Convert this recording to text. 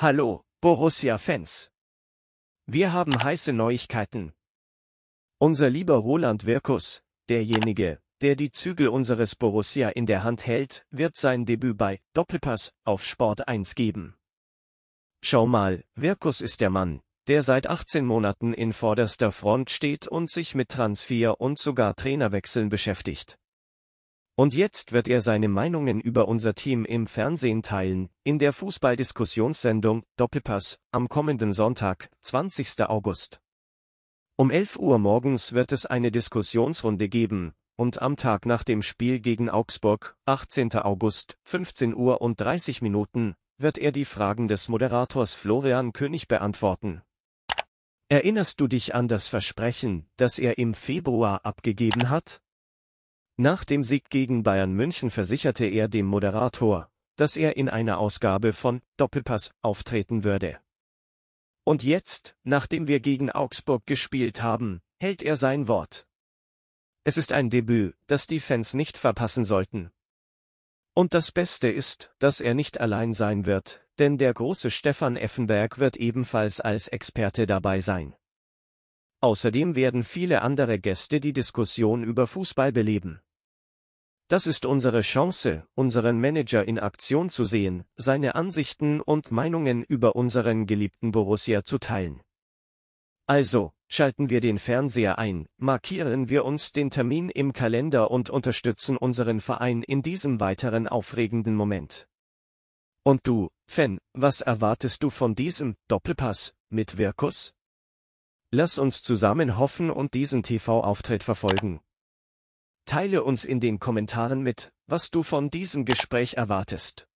Hallo, Borussia-Fans. Wir haben heiße Neuigkeiten. Unser lieber Roland Wirkus, derjenige, der die Zügel unseres Borussia in der Hand hält, wird sein Debüt bei Doppelpass auf Sport 1 geben. Schau mal, Wirkus ist der Mann, der seit 18 Monaten in vorderster Front steht und sich mit Transfer und sogar Trainerwechseln beschäftigt. Und jetzt wird er seine Meinungen über unser Team im Fernsehen teilen, in der Fußballdiskussionssendung Doppelpass am kommenden Sonntag, 20. August. Um 11 Uhr morgens wird es eine Diskussionsrunde geben, und am Tag nach dem Spiel gegen Augsburg, 18. August, 15 Uhr und 30 Minuten, wird er die Fragen des Moderators Florian König beantworten. Erinnerst du dich an das Versprechen, das er im Februar abgegeben hat? Nach dem Sieg gegen Bayern München versicherte er dem Moderator, dass er in einer Ausgabe von Doppelpass auftreten würde. Und jetzt, nachdem wir gegen Augsburg gespielt haben, hält er sein Wort. Es ist ein Debüt, das die Fans nicht verpassen sollten. Und das Beste ist, dass er nicht allein sein wird, denn der große Stefan Effenberg wird ebenfalls als Experte dabei sein. Außerdem werden viele andere Gäste die Diskussion über Fußball beleben. Das ist unsere Chance, unseren Manager in Aktion zu sehen, seine Ansichten und Meinungen über unseren geliebten Borussia zu teilen. Also, schalten wir den Fernseher ein, markieren wir uns den Termin im Kalender und unterstützen unseren Verein in diesem weiteren aufregenden Moment. Und du, Fan, was erwartest du von diesem Doppelpass mit Wirkus? Lass uns zusammen hoffen und diesen TV-Auftritt verfolgen. Teile uns in den Kommentaren mit, was du von diesem Gespräch erwartest.